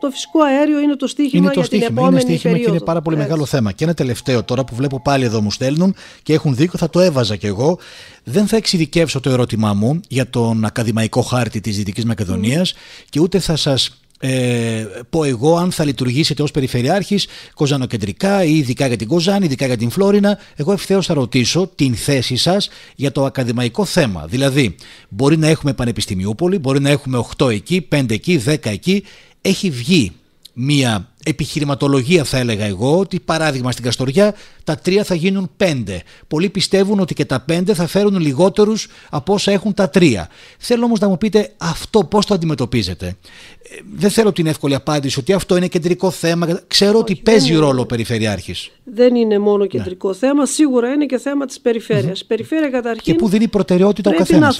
το φυσικό αέριο είναι το στίχημα είναι το για την επόμενη είναι στίχημα Και είναι πάρα πολύ μεγάλο θέμα. Και ένα τελευταίο τώρα που βλέπω πάλι εδώ μου στέλνουν και έχουν δίκιο, θα το έβαζα κι εγώ. Δεν θα εξειδικεύσω το ερώτημά μου για τον ακαδημαϊκό χάρτη της Δυτικής Μακεδονίας και ούτε θα σας ε, πω εγώ αν θα λειτουργήσετε ως περιφερειάρχης... κοζανοκεντρικά ή ειδικά για την Κοζάνη, ειδικά για την Φλόρινα. Εγώ ευθέως θα ρωτήσω την θέση σας... για το ακαδημαϊκό θέμα. Δηλαδή, μπορεί να έχουμε Πανεπιστημιούπολη, μπορεί να έχουμε 8 εκεί, 5 εκεί, 10 εκεί. Έχει βγει μία επιχειρηματολογία θα έλεγα εγώ ότι παράδειγμα στην Καστοριά τα τρία θα γίνουν πέντε. Πολλοί πιστεύουν ότι και τα πέντε θα φέρουν λιγότερους από όσα έχουν τα τρία. Θέλω όμως να μου πείτε αυτό πώς το αντιμετωπίζετε δεν θέλω την εύκολη απάντηση ότι αυτό είναι κεντρικό θέμα. Ξέρω Όχι, ότι παίζει ρόλο ο Περιφερειάρχης. Δεν είναι μόνο ναι. κεντρικό θέμα, σίγουρα είναι και θέμα της περιφέρειας. Mm-hmm. Περιφέρεια καταρχήν. Και που δίνει προτεραιότητα ο καθένα.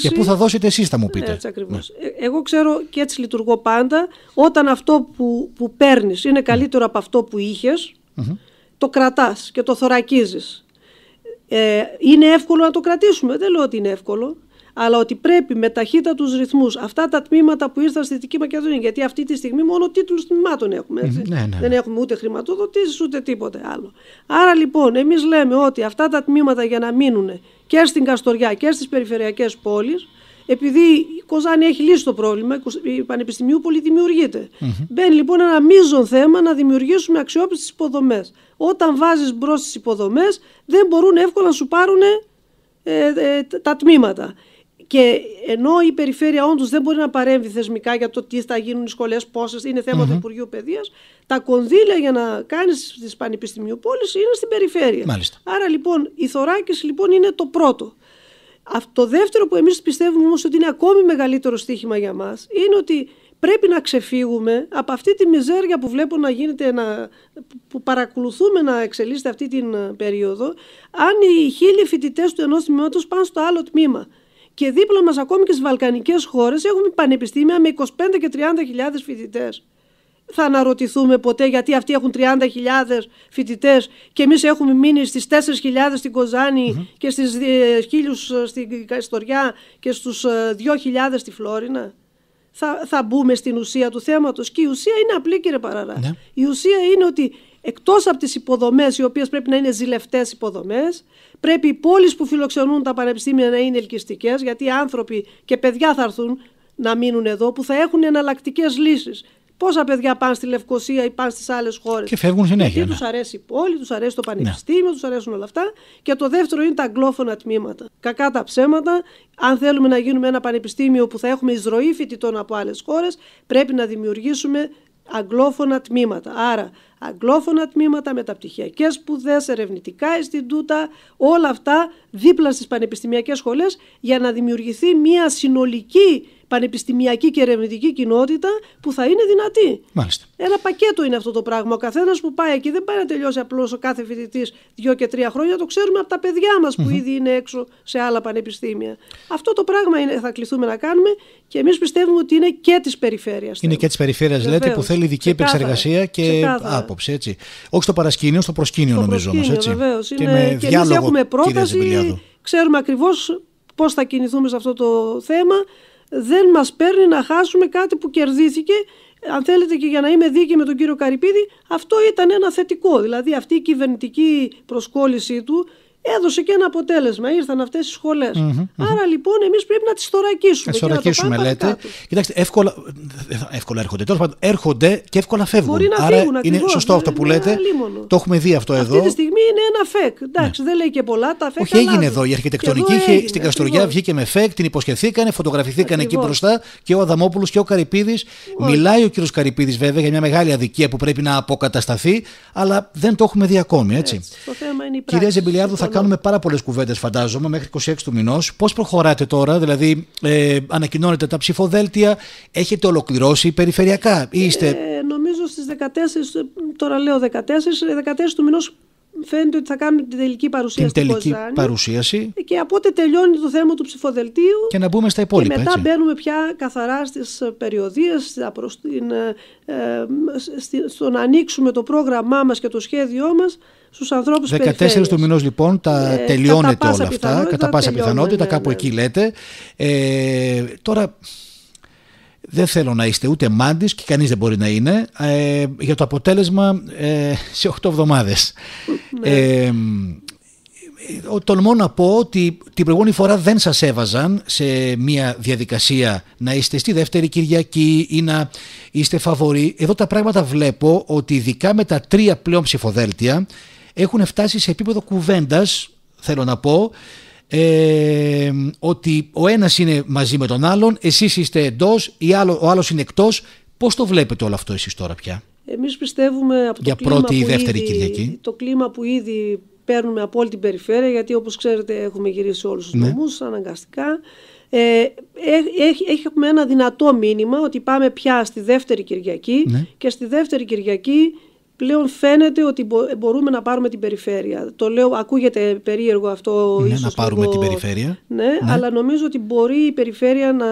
Και που θα δώσετε εσείς, θα μου ναι, πείτε. Έτσι ναι. ε, εγώ ξέρω και έτσι λειτουργώ πάντα. Όταν αυτό που, που παίρνεις είναι από αυτό που ειχε το κρατάς και το θωρακίζεις. Ε, είναι εύκολο να το κρατήσουμε. Δεν λέω ότι είναι εύκολο αλλά ότι πρέπει με ταχύτητα τους ρυθμούς αυτά τα τμήματα που ήρθαν στη Δυτική Μακεδονία, γιατί αυτή τη στιγμή μόνο τίτλους τμήματων έχουμε. Έτσι. Ναι, ναι, ναι. Δεν έχουμε ούτε χρηματοδοτήσεις ούτε τίποτε άλλο. Άρα λοιπόν, εμείς λέμε ότι αυτά τα τμήματα για να μείνουν και στην Καστοριά και στις περιφερειακές πόλεις, επειδή η Κοζάνη έχει λύσει το πρόβλημα, η πανεπιστημιου πολύ δημιουργείται. Μπαίνει λοιπόν ένα μείζον θέμα να δημιουργήσουμε αξιόπιστες υποδομές. Όταν βάζεις μπρος τι υποδομές, δεν μπορούν εύκολα να σου πάρουν ε, ε, τα τμήματα. Και ενώ η περιφέρεια όντως δεν μπορεί να παρέμβει θεσμικά για το τι θα γίνουν οι σχολές, πόσες είναι θέμα mm-hmm. του Υπουργείου Παιδείας, τα κονδύλια για να κάνεις τις πανεπιστημιοπόλεις είναι στην περιφέρεια. Άρα λοιπόν η θωράκιση λοιπόν είναι το πρώτο. Το δεύτερο που εμείς πιστεύουμε όμως ότι είναι ακόμη μεγαλύτερο στίχημα για μας είναι ότι πρέπει να ξεφύγουμε από αυτή τη μιζέρια που βλέπω να γίνεται, να, που παρακολουθούμε να εξελίσσεται αυτή την ε, περίοδο, αν οι χίλιοι φοιτητές του ενός τμήματος πάνε στο άλλο τμήμα. Και δίπλα μας ακόμη και στις βαλκανικές χώρες έχουμε πανεπιστήμια με 25 και 30 χιλιάδες φοιτητές. Θα αναρωτηθούμε ποτέ γιατί αυτοί έχουν 30.000 φοιτητές και εμείς έχουμε μείνει στις 4.000 στην κοζανη και στις 1.000 ε, ε, στην Καστοριά και στους 2.000 ε, στη Φλόρινα. Θα, θα μπούμε στην ουσία του θέματος και η ουσία είναι απλή κύριε Παραρά. Ναι. Η ουσία είναι ότι εκτός από τις υποδομές οι οποίες πρέπει να είναι ζηλευτές υποδομές, πρέπει οι πόλεις που φιλοξενούν τα πανεπιστήμια να είναι ελκυστικές, γιατί οι άνθρωποι και παιδιά θα έρθουν να μείνουν εδώ που θα έχουν εναλλακτικές λύσεις. Πόσα παιδιά πάνε στη Λευκοσία ή πάνε στις άλλες χώρες. Και φεύγουν συνέχεια. Γιατί ναι. τους αρέσει η πόλη, τους αρέσει το ναι. πανεπιστήμιο, ναι. τους αρέσουν όλα αυτά. Και το δεύτερο είναι τα αγγλόφωνα τμήματα. Κακά τα ψέματα. Αν θέλουμε να γίνουμε ένα πανεπιστήμιο που θα έχουμε εισρωή φοιτητών από άλλες χώρες, πρέπει να δημιουργήσουμε αγγλόφωνα τμήματα. Άρα αγγλόφωνα τμήματα, μεταπτυχιακές σπουδές, ερευνητικά Ινστιτούτα, όλα αυτά δίπλα στις πανεπιστημιακές σχολές για να δημιουργηθεί μια συνολική πανεπιστημιακή και ερευνητική κοινότητα που θα είναι δυνατή. Μάλιστα. Ένα πακέτο είναι αυτό το πράγμα. Ο καθένας που πάει εκεί δεν πάει να τελειώσει απλώς ο κάθε φοιτητής δύο και τρία χρόνια. Το ξέρουμε από τα παιδιά μας που mm ήδη είναι έξω σε άλλα πανεπιστήμια. Αυτό το πράγμα είναι, θα κληθούμε να κάνουμε και εμείς πιστεύουμε ότι είναι και της περιφέρειας. Είναι και της περιφέρειας, λέτε, που θέλει ειδική επεξεργασία και άποψη. Έτσι. Όχι στο παρασκήνιο, στο προσκήνιο νομίζω όμως. Και, και με διάλογο, έχουμε πρόταση, ξέρουμε ακριβώς πώς θα κινηθούμε σε αυτό το θέμα δεν μας παίρνει να χάσουμε κάτι που κερδίθηκε αν θέλετε και για να είμαι δίκαιη με τον κύριο Καρυπίδη, αυτό ήταν ένα θετικό. Δηλαδή αυτή η κυβερνητική προσκόλλησή του έδωσε και ένα αποτέλεσμα. Ήρθαν αυτές οι σχολές. Mm-hmm, mm-hmm. Άρα λοιπόν εμείς πρέπει να τις θωρακίσουμε. Τι θωρακίσουμε, λέτε. Κοιτάξτε, εύκολα, εύκολα έρχονται. Τέλος πάντων, έρχονται και εύκολα φεύγουν. Μπορεί να Άρα φύγουν, είναι σωστό ναι, αυτό που λέτε. Το έχουμε δει αυτό εδώ. Αυτή τη στιγμή είναι ένα φεκ. Εντάξει, ναι. δεν λέει και πολλά. Τα φεκ Όχι, έγινε εδώ. Η αρχιτεκτονική Εδώ έγινε, στην Καστοριά βγήκε με φεκ, την υποσχεθήκανε, φωτογραφηθήκαν εκεί μπροστά και ο Αδαμόπουλος και ο Καρυπίδης. Μιλάει ο κύριος Καρυπίδης βέβαια για μια μεγάλη αδικία που πρέπει να αποκατασταθεί, αλλά δεν το έχουμε δει ακόμη. Έτσι. Το θέμα είναι η Κυρία Ζεμπιλιάδου, θα κάνουμε πάρα πολλές κουβέντες, φαντάζομαι, μέχρι 26 του μηνός. Πώς προχωράτε τώρα, δηλαδή, ε, ανακοινώνετε τα ψηφοδέλτια, έχετε ολοκληρώσει περιφερειακά, ή είστε. Ε, νομίζω στις 14, τώρα λέω 14, 14 του μηνός φαίνεται ότι θα κάνουν την τελική παρουσίαση. Την τελική παρουσίαση. Και από ό,τι τελειώνει το θέμα του ψηφοδελτίου. Και να μπούμε στα υπόλοιπα. Και μετά έτσι. μπαίνουμε πια καθαρά στις ε, περιοδίες, ε, ε, στο να ανοίξουμε το πρόγραμμά μας και το σχέδιό μας στους ανθρώπους που 14 του μηνός λοιπόν τα ε, όλα αυτά. Κατά πάσα πιθανότητα, ναι, κάπου ναι. εκεί λέτε. Ε, τώρα δεν θέλω να είστε ούτε μάντης και κανείς δεν μπορεί να είναι ε, για το αποτέλεσμα ε, σε 8 εβδομάδες. Ναι. Ε, τολμώ να πω ότι την προηγούμενη φορά δεν σας έβαζαν σε μια διαδικασία να είστε στη δεύτερη Κυριακή ή να είστε φαβοροί. Εδώ τα πράγματα βλέπω ότι ειδικά με τα τρία πλέον ψηφοδέλτια έχουν φτάσει σε επίπεδο κουβέντας, θέλω να πω, ε, ότι ο ένας είναι μαζί με τον άλλον, εσείς είστε εντός, η άλλο, ο άλλος είναι εκτός. Πώς το βλέπετε όλο αυτό εσείς τώρα πια? Εμείς πιστεύουμε από το Για πρώτη ή δεύτερη Κυριακή. Το κλίμα που ήδη παίρνουμε από όλη την περιφέρεια, γιατί όπως ξέρετε έχουμε γυρίσει όλους τους ναι. νομούς αναγκαστικά. Ε, ε, έχει, έχουμε ένα δυνατό μήνυμα ότι πάμε πια στη δεύτερη Κυριακή ναι. και στη δεύτερη Κυριακή πλέον φαίνεται ότι μπορούμε να πάρουμε την περιφέρεια. Το λέω, ακούγεται περίεργο αυτό. Ναι, ίσως να πάρουμε την περιφέρεια. Ναι, ναι, αλλά νομίζω ότι μπορεί η περιφέρεια να,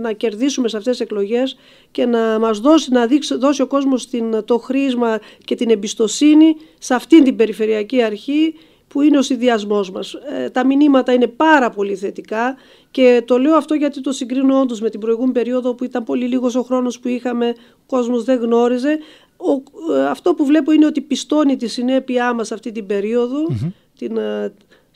να, κερδίσουμε σε αυτές τις εκλογές και να μας δώσει, να δώσει ο κόσμος το χρήσμα και την εμπιστοσύνη σε αυτήν την περιφερειακή αρχή που είναι ο συνδυασμός μας. Ε, τα μηνύματα είναι πάρα πολύ θετικά και το λέω αυτό γιατί το συγκρίνω όντως με την προηγούμενη περίοδο που ήταν πολύ λίγος ο χρόνος που είχαμε, ο κόσμος δεν γνώριζε. Ε, αυτό που βλέπω είναι ότι πιστώνει τη συνέπειά μας αυτή την περιοδο την ε,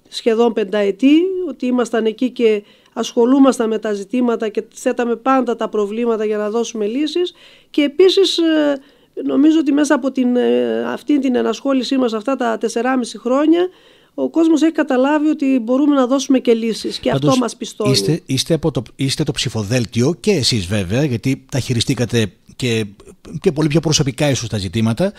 σχεδόν πενταετή, ότι ήμασταν εκεί και ασχολούμασταν με τα ζητήματα και θέταμε πάντα τα προβλήματα για να δώσουμε λύσεις και επίσης ε, νομίζω ότι μέσα από την, αυτή την ενασχόλησή μας αυτά τα 4,5 χρόνια ο κόσμος έχει καταλάβει ότι μπορούμε να δώσουμε και λύσεις. Και αυτό μας πιστώνει. Είστε, είστε, από το, είστε το ψηφοδέλτιο και εσείς βέβαια, γιατί τα χειριστήκατε και, και πολύ πιο προσωπικά ίσως τα ζητήματα,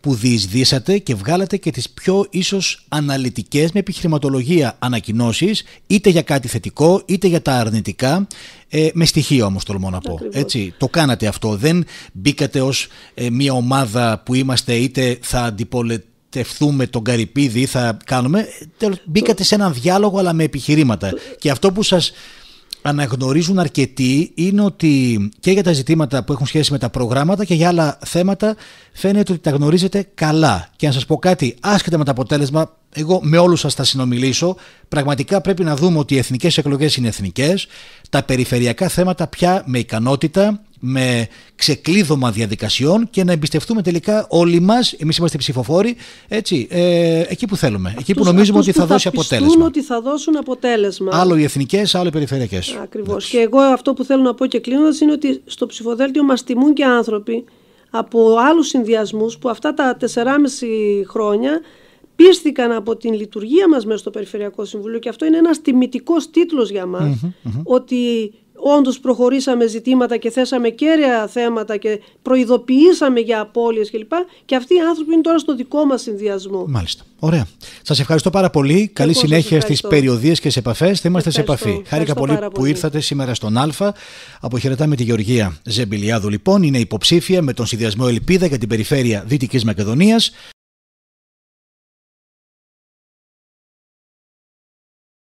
που διεισδύσατε και βγάλατε και τις πιο ίσως αναλυτικές με επιχειρηματολογία ανακοινώσεις, είτε για κάτι θετικό, είτε για τα αρνητικά. Ε, με στοιχεία όμως, τολμώ να πω. Έτσι, το κάνατε αυτό. Δεν μπήκατε ως ε, μια ομάδα που είμαστε είτε θα αντιπολετήσουμε στεφθούμε τον Καρυπίδη ή θα κάνουμε. Μπήκατε σε έναν διάλογο αλλά με επιχειρήματα. Και αυτό που σας αναγνωρίζουν αρκετοί είναι ότι και για τα ζητήματα που έχουν σχέση με τα προγράμματα και για άλλα θέματα φαίνεται ότι τα γνωρίζετε καλά. Και να σας πω κάτι, άσχετα με το αποτέλεσμα, εγώ με όλους σας θα συνομιλήσω, πραγματικά πρέπει να δούμε ότι οι εθνικές εκλογές είναι εθνικές, τα περιφερειακά θέματα πια με ικανότητα, με ξεκλείδωμα διαδικασιών και να εμπιστευτούμε τελικά όλοι μας, εμείς είμαστε ψηφοφόροι, έτσι, ε, εκεί που θέλουμε. Αυτούς, εκεί που νομίζουμε ότι θα, θα δώσει αποτέλεσμα. ότι θα δώσουν αποτέλεσμα. Άλλο οι εθνικές, άλλο οι περιφερειακές. Ακριβώς. Και εγώ αυτό που θέλω να πω και κλείνοντας είναι ότι στο ψηφοδέλτιο μας τιμούν και άνθρωποι από άλλους συνδυασμούς που αυτά τα 4,5 χρόνια πίστηκαν από την λειτουργία μας μέσα στο Περιφερειακό Συμβούλιο και αυτό είναι ένας τιμητικός τίτλος για μας ότι Όντως προχωρήσαμε ζητήματα και θέσαμε κέρια θέματα και προειδοποιήσαμε για απώλειες κλπ. Και αυτοί οι άνθρωποι είναι τώρα στο δικό μας συνδυασμό. Μάλιστα. Ωραία. Σας ευχαριστώ πάρα πολύ. Καλή συνέχεια στις περιοδίες και σε επαφές. Θα είμαστε σε επαφή. Χάρηκα πολύ, που ήρθατε σήμερα στον Α. Αποχαιρετάμε τη Γεωργία Ζεμπιλιάδου λοιπόν. Είναι υποψήφια με τον συνδυασμό Ελπίδα για την περιφέρεια Δυτικής Μακεδονίας.